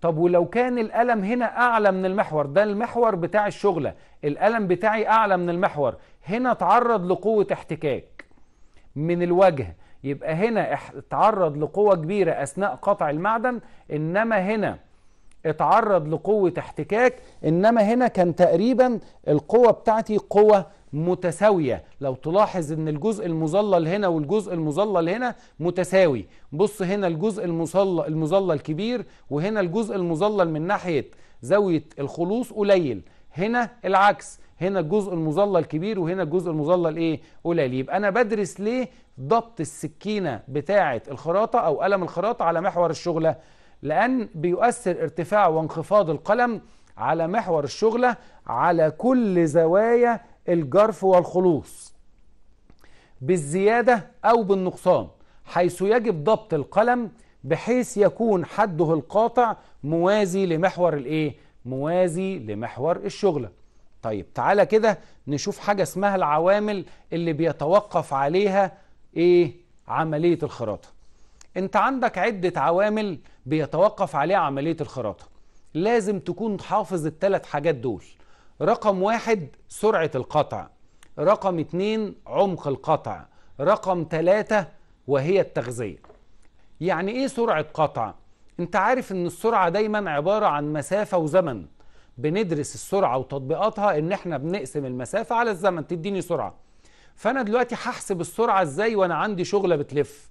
طب ولو كان القلم هنا أعلى من المحور ده المحور بتاع الشغلة القلم بتاعي أعلى من المحور هنا اتعرض لقوة احتكاك من الوجه يبقى هنا اتعرض لقوة كبيرة أثناء قطع المعدن إنما هنا اتعرض لقوة احتكاك إنما هنا كان تقريبا القوة بتاعتي قوة متساوية لو تلاحظ ان الجزء المظلل هنا والجزء المظلل هنا متساوي بص هنا الجزء المظلل, المظلل كبير وهنا الجزء المظلل من ناحية زاوية الخلوص قليل هنا العكس هنا الجزء المظلل كبير وهنا الجزء المظلل ايه قليل يبقى انا بدرس ليه ضبط السكينة بتاعة الخراطة او قلم الخراطة على محور الشغلة لان بيؤثر ارتفاع وانخفاض القلم على محور الشغلة على كل زوايا الجرف والخلوص بالزيادة أو بالنقصان حيث يجب ضبط القلم بحيث يكون حده القاطع موازي لمحور الايه موازي لمحور الشغلة طيب تعالى كده نشوف حاجة اسمها العوامل اللي بيتوقف عليها ايه عملية الخراطة انت عندك عدة عوامل بيتوقف عليها عملية الخراطة لازم تكون حافظ الثلاث حاجات دول رقم واحد سرعة القطع رقم اتنين عمق القطع رقم تلاتة وهي التغذية يعني ايه سرعة قطع؟ انت عارف ان السرعة دايما عبارة عن مسافة وزمن بندرس السرعة وتطبيقاتها ان احنا بنقسم المسافة على الزمن تديني سرعة فانا دلوقتي هحسب السرعة ازاي وانا عندي شغلة بتلف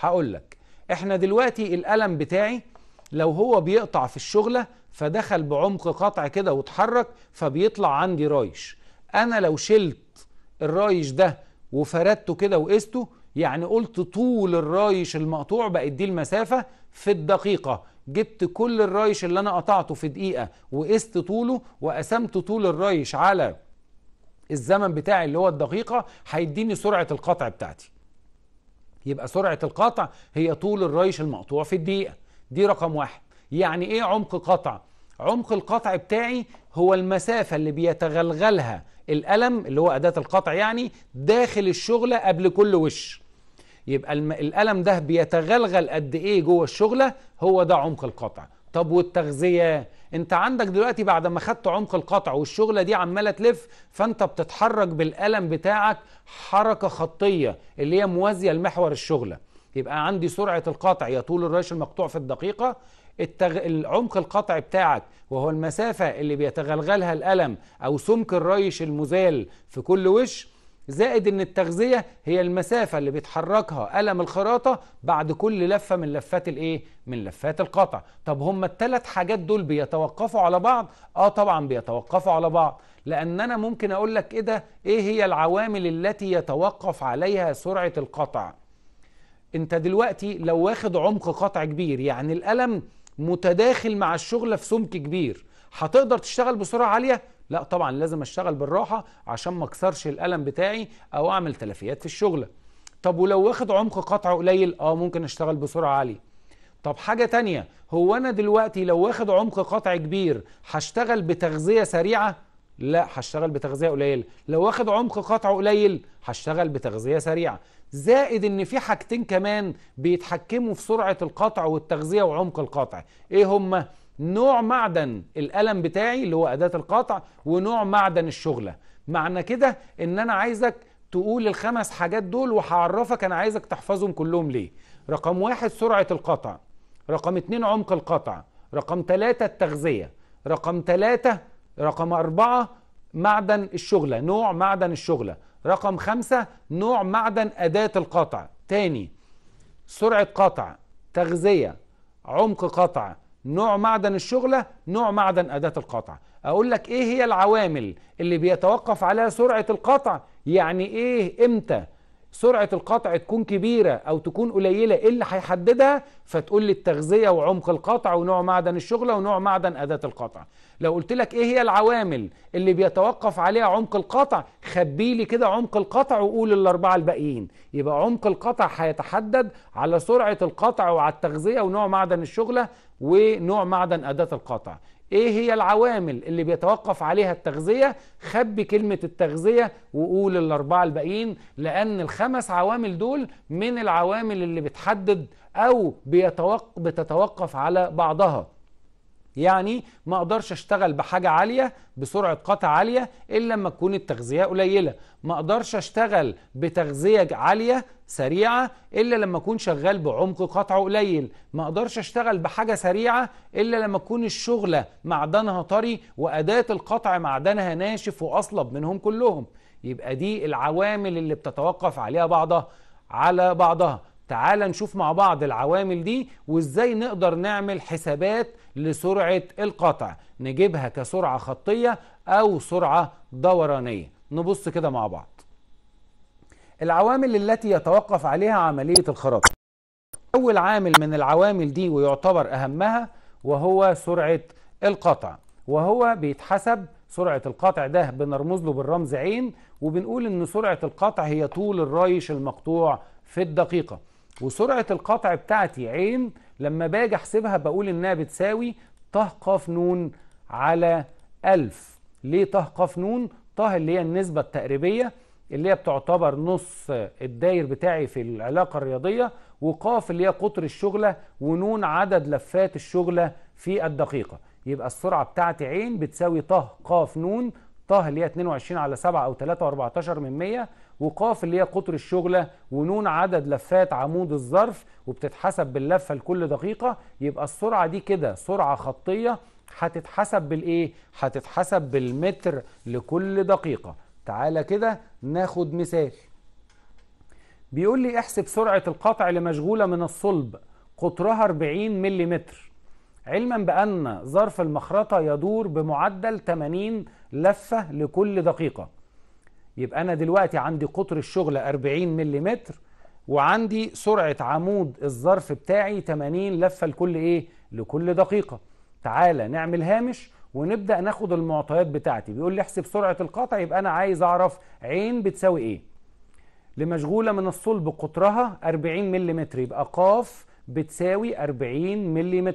هقولك احنا دلوقتي القلم بتاعي لو هو بيقطع في الشغلة فدخل بعمق قطع كده واتحرك فبيطلع عندي رايش أنا لو شلت الرايش ده وفردته كده وقسته يعني قلت طول الرايش المقطوع بقت دي المسافة في الدقيقة جبت كل الرايش اللي أنا قطعته في دقيقة وقست طوله وقسمت طول الرايش على الزمن بتاعي اللي هو الدقيقة هيديني سرعة القطع بتاعتي يبقى سرعة القطع هي طول الرايش المقطوع في الدقيقة دي رقم واحد يعني ايه عمق قطع عمق القطع بتاعي هو المسافة اللي بيتغلغلها الألم اللي هو أداة القطع يعني داخل الشغلة قبل كل وش يبقى الألم ده بيتغلغل قد ايه جوه الشغلة هو ده عمق القطع طب والتغذية انت عندك دلوقتي بعد ما خدت عمق القطع والشغلة دي عمالة تلف فانت بتتحرك بالألم بتاعك حركة خطية اللي هي موازية لمحور الشغلة يبقى عندي سرعه القطع يا طول الريش المقطوع في الدقيقه التغ... العمق القطع بتاعك وهو المسافه اللي بيتغلغلها القلم او سمك الريش المزال في كل وش زائد ان التغذيه هي المسافه اللي بيتحركها قلم الخراطه بعد كل لفه من لفات الايه من لفات القطع طب هما الثلاث حاجات دول بيتوقفوا على بعض اه طبعا بيتوقفوا على بعض لان انا ممكن اقول لك ايه ده ايه هي العوامل التي يتوقف عليها سرعه القطع انت دلوقتي لو واخد عمق قطع كبير يعني الالم متداخل مع الشغلة في سمك كبير هتقدر تشتغل بسرعة عالية؟ لا طبعا لازم اشتغل بالراحة عشان ما اكسرش الالم بتاعي او اعمل تلفيات في الشغلة طب ولو واخد عمق قطع قليل اه ممكن اشتغل بسرعة عالية طب حاجة تانية هو انا دلوقتي لو واخد عمق قطع كبير هشتغل بتغذية سريعة لا هشتغل بتغذية قليل لو واخد عمق قطع قليل هشتغل بتغذية سريعة زائد ان في حاجتين كمان بيتحكموا في سرعه القطع والتغذيه وعمق القطع ايه هما نوع معدن القلم بتاعي اللي هو اداه القطع ونوع معدن الشغله معنى كده ان انا عايزك تقول الخمس حاجات دول وهعرفك انا عايزك تحفظهم كلهم ليه رقم واحد سرعه القطع رقم اتنين عمق القطع رقم تلاتة التغذية رقم تلاتة رقم أربعة معدن الشغلة نوع معدن الشغلة رقم خمسة نوع معدن أداة القطع تاني سرعة قطع تغذية عمق قطع نوع معدن الشغلة نوع معدن أداة القطع أقول لك إيه هي العوامل اللي بيتوقف عليها سرعة القطع يعني إيه إمتى سرعة القطع تكون كبيرة أو تكون قليلة إيه اللي هيحددها فتقول لي التغذية وعمق القطع ونوع معدن الشغلة ونوع معدن أداة القطع لو قلت لك إيه هي العوامل اللي بيتوقف عليها عمق القطع خبي لي كده عمق القطع وقول الأربعة الباقيين يبقى عمق القطع هيتحدد على سرعة القطع وعلى التغذية ونوع معدن الشغلة ونوع معدن أداة القطع ايه هي العوامل اللي بيتوقف عليها التغذية خبي كلمة التغذية وقول الاربعة الباقيين لان الخمس عوامل دول من العوامل اللي بتحدد او بيتوقف بتتوقف على بعضها يعني ما اقدرش اشتغل بحاجه عاليه بسرعه قطع عاليه الا لما تكون التغذيه قليله ما اقدرش اشتغل بتغذيه عاليه سريعه الا لما اكون شغال بعمق قطعه قليل ما اقدرش اشتغل بحاجه سريعه الا لما تكون الشغله معدنها طري واداه القطع معدنها ناشف واصلب منهم كلهم يبقى دي العوامل اللي بتتوقف عليها بعضها على بعضها تعال نشوف مع بعض العوامل دي وازاي نقدر نعمل حسابات لسرعة القطع نجيبها كسرعة خطية أو سرعة دورانية نبص كده مع بعض العوامل التي يتوقف عليها عملية الخراطة أول عامل من العوامل دي ويعتبر أهمها وهو سرعة القطع وهو بيتحسب سرعة القطع ده بنرمز له بالرمز عين وبنقول إن سرعة القطع هي طول الرايش المقطوع في الدقيقة وسرعة القطع بتاعتي عين لما باجي احسبها بقول انها بتساوي ط ق ن على 1000 ليه ط ق ن ط اللي هي النسبة التقريبية اللي هي بتعتبر نص الداير بتاعي في العلاقة الرياضية وقاف اللي هي قطر الشغلة ونون عدد لفات الشغلة في الدقيقة يبقى السرعة بتاعتي عين بتساوي ط ق نون ط اللي هي 22 على 7 أو 3 و14 من 100 وقاف اللي هي قطر الشغلة ونون عدد لفات عمود الظرف وبتتحسب باللفة لكل دقيقة يبقى السرعة دي كده سرعة خطية هتتحسب بالايه؟ هتتحسب بالمتر لكل دقيقة تعالى كده ناخد مثال بيقول لي احسب سرعة القطع لمشغولة من الصلب قطرها 40 ملم علما بأن ظرف المخرطة يدور بمعدل 80 لفة لكل دقيقة يبقى أنا دلوقتي عندي قطر الشغل 40 ملم وعندي سرعة عمود الظرف بتاعي 80 لفة لكل إيه؟ لكل دقيقة تعالى نعمل هامش ونبدأ ناخد المعطيات بتاعتي بيقول لي احسب سرعة القطع يبقى أنا عايز أعرف عين بتساوي إيه لمشغولة من الصلب قطرها 40 ملم يبقى قاف بتساوي 40 ملم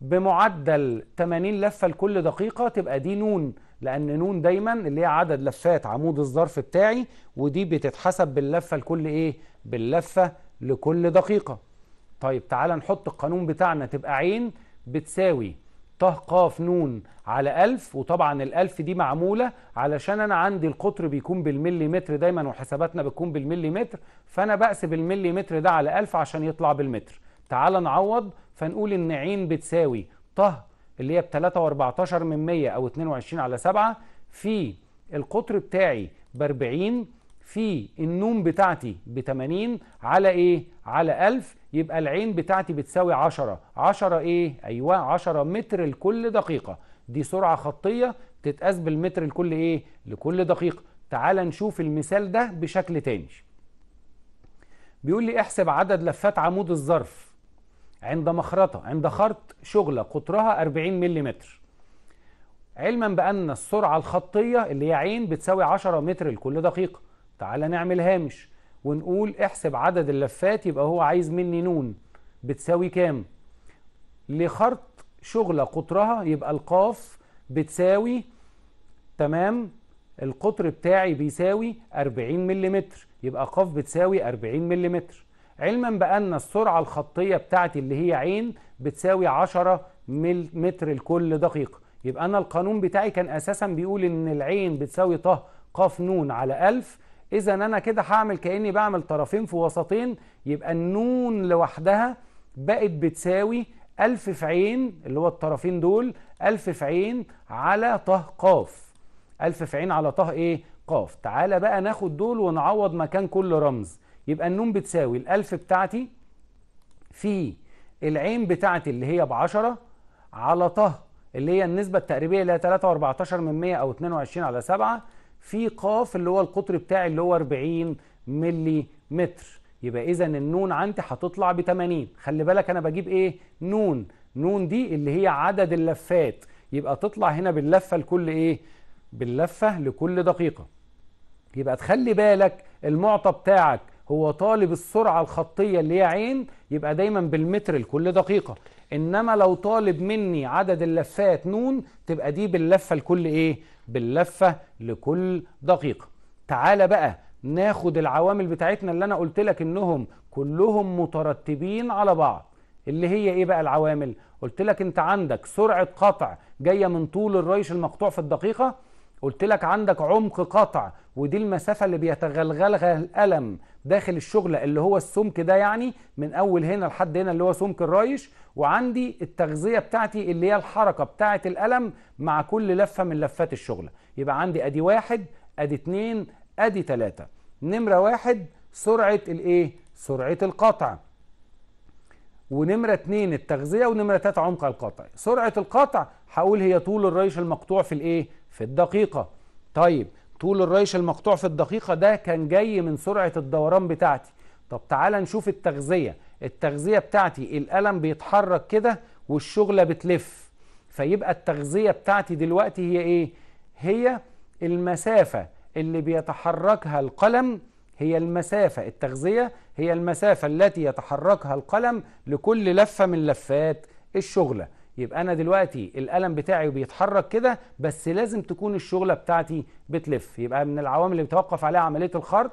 بمعدل 80 لفة لكل دقيقة تبقى دي نون لان نون دايما اللي هي عدد لفات عمود الظرف بتاعي ودي بتتحسب باللفه لكل ايه باللفه لكل دقيقه طيب تعالى نحط القانون بتاعنا تبقى عين بتساوي ط ق ن على 1000 وطبعا ال1000 دي معموله علشان انا عندي القطر بيكون بالمليمتر دايما وحساباتنا بتكون بالمليمتر فانا بقسم المليمتر ده على 1000 عشان يطلع بالمتر تعال نعوض فنقول ان عين بتساوي ط اللي هي ب 3.14 من 100 او 22 على 7 في القطر بتاعي ب 40 في النون بتاعتي ب 80 على ايه؟ على 1000 يبقى العين بتاعتي بتساوي 10 10 ايه؟ ايوه 10 متر لكل دقيقه دي سرعه خطيه تتقاس بالمتر لكل ايه؟ لكل دقيقه تعال نشوف المثال ده بشكل تاني بيقول لي احسب عدد لفات عمود الظرف عند مخرطة عند خرط شغلة قطرها 40 ملم علما بأن السرعة الخطية اللي هي عين بتساوي 10 متر لكل دقيقة تعالى نعمل هامش ونقول احسب عدد اللفات يبقى هو عايز مني نون بتساوي كام لخرط شغلة قطرها يبقى القاف بتساوي تمام القطر بتاعي بيساوي 40 ملم يبقى قاف بتساوي 40 ملم علما بأن السرعة الخطية بتاعتي اللي هي عين بتساوي 10 متر لكل دقيقة يبقى أنا القانون بتاعي كان أساسا بيقول إن العين بتساوي ط ق ن على 1000 إذا أنا كده هعمل كأني بعمل طرفين في وسطين يبقى النون لوحدها بقت بتساوي 1000 في عين اللي هو الطرفين دول 1000 في عين على ط ق 1000 في عين على ط إيه؟ ق تعالى بقى ناخد دول ونعوض مكان كل رمز يبقى النون بتساوي الألف بتاعتي في العين بتاعتي اللي هي بعشرة على ط اللي هي النسبة التقريبية اللي هي 3.14 من 100 أو 22 على 7 في قاف اللي هو القطر بتاعي اللي هو 40 ملي متر يبقى إذا النون عندي هتطلع ب 80 خلي بالك أنا بجيب إيه؟ نون نون دي اللي هي عدد اللفات يبقى تطلع هنا باللفة لكل إيه؟ باللفة لكل دقيقة يبقى تخلي بالك المعطى بتاعك هو طالب السرعة الخطية اللي هي عين يبقى دايما بالمتر لكل دقيقة إنما لو طالب مني عدد اللفات نون تبقى دي باللفة لكل إيه؟ باللفة لكل دقيقة تعال بقى ناخد العوامل بتاعتنا اللي أنا قلت لك إنهم كلهم مترتبين على بعض اللي هي إيه بقى العوامل؟ قلت لك أنت عندك سرعة قطع جاية من طول الريش المقطوع في الدقيقة قلت لك عندك عمق قطع ودي المسافه اللي بيتغلغلها الالم داخل الشغله اللي هو السمك ده يعني من اول هنا لحد هنا اللي هو سمك الرايش وعندي التغذيه بتاعتي اللي هي الحركه بتاعه الالم مع كل لفه من لفات الشغله يبقى عندي ادي واحد ادي اتنين ادي تلاته نمره واحد سرعه الايه سرعه القطع ونمرة اتنين التغذية ونمرة تلاتة عمق القطع سرعة القطع هقول هي طول الريش المقطوع في الايه في الدقيقة طيب طول الريش المقطوع في الدقيقة ده كان جاي من سرعة الدوران بتاعتي طب تعالى نشوف التغذية التغذية بتاعتي القلم بيتحرك كده والشغلة بتلف فيبقى التغذية بتاعتي دلوقتي هي ايه هي المسافة اللي بيتحركها القلم هي المسافة التغذية هي المسافة التي يتحركها القلم لكل لفة من لفات الشغلة يبقى أنا دلوقتي القلم بتاعي بيتحرك كده بس لازم تكون الشغلة بتاعتي بتلف يبقى من العوامل اللي بتوقف عليها عملية الخرط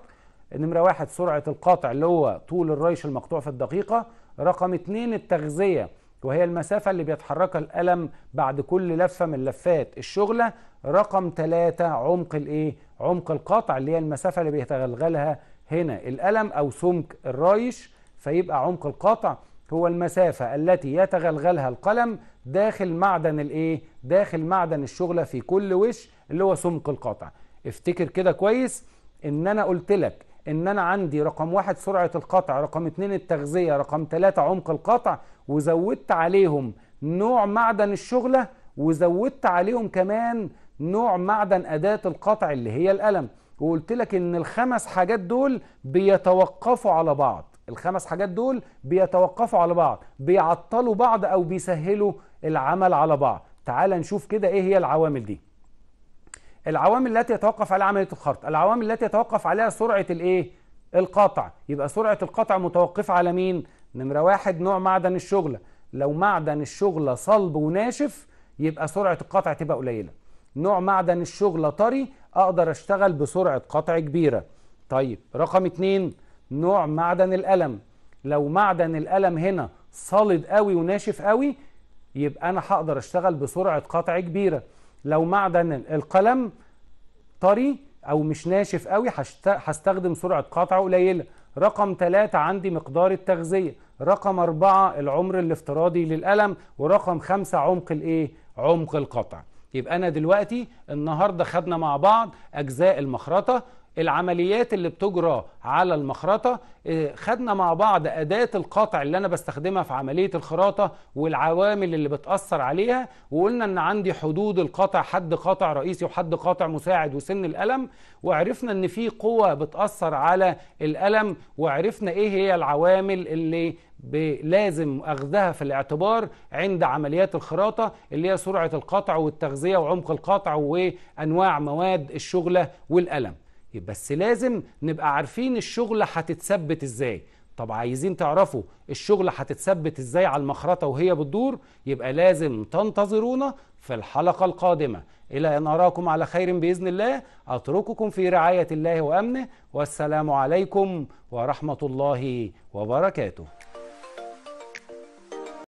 نمرة واحد سرعة القاطع اللي هو طول الريش المقطوع في الدقيقة رقم اتنين التغذية وهي المسافة اللي بيتحركها القلم بعد كل لفة من لفات الشغلة رقم ثلاثة عمق الايه عمق القطع اللي هي المسافة اللي بيتغلغلها هنا القلم او سمك الرايش فيبقى عمق القطع هو المسافة التي يتغلغلها القلم داخل معدن الايه داخل معدن الشغلة في كل وش اللي هو سمك القطع افتكر كده كويس ان انا قلت لك ان انا عندي رقم واحد سرعة القطع رقم اتنين التغذية رقم تلاتة عمق القطع وزودت عليهم نوع معدن الشغلة وزودت عليهم كمان نوع معدن أداة القطع اللي هي القلم وقلت لك إن الخمس حاجات دول بيتوقفوا على بعض الخمس حاجات دول بيتوقفوا على بعض بيعطلوا بعض أو بيسهلوا العمل على بعض تعال نشوف كده إيه هي العوامل دي العوامل التي يتوقف عليها عملية الخرط العوامل التي يتوقف عليها سرعة الإيه؟ القطع يبقى سرعة القطع متوقفة على مين؟ نمرة واحد نوع معدن الشغلة لو معدن الشغلة صلب وناشف يبقى سرعة القطع تبقى قليلة نوع معدن الشغلة طري أقدر أشتغل بسرعة قطع كبيرة طيب رقم اتنين نوع معدن القلم لو معدن القلم هنا صلد قوي وناشف قوي يبقى أنا هقدر أشتغل بسرعة قطع كبيرة لو معدن القلم طري أو مش ناشف قوي هستخدم سرعة قطع قليلة رقم ثلاثة عندي مقدار التغذية رقم أربعة العمر الافتراضي للألم ورقم خمسة عمق الإيه؟ عمق القطع يبقى أنا دلوقتي النهاردة خدنا مع بعض أجزاء المخرطة العمليات اللي بتجرى على المخرطة آه، خدنا مع بعض أداة القطع اللي أنا بستخدمها في عملية الخراطة والعوامل اللي بتأثر عليها وقلنا أن عندي حدود القطع حد قطع رئيسي وحد قطع مساعد وسن الألم وعرفنا أن في قوة بتأثر على الألم وعرفنا إيه هي العوامل اللي لازم أخذها في الاعتبار عند عمليات الخراطة اللي هي سرعة القطع والتغذية وعمق القطع وأنواع مواد الشغلة والألم بس لازم نبقى عارفين الشغلة هتتثبت ازاي طب عايزين تعرفوا الشغلة هتتثبت ازاي على المخرطة وهي بتدور يبقى لازم تنتظرونا في الحلقة القادمة إلى أن أراكم على خير بإذن الله أترككم في رعاية الله وأمنه والسلام عليكم ورحمة الله وبركاته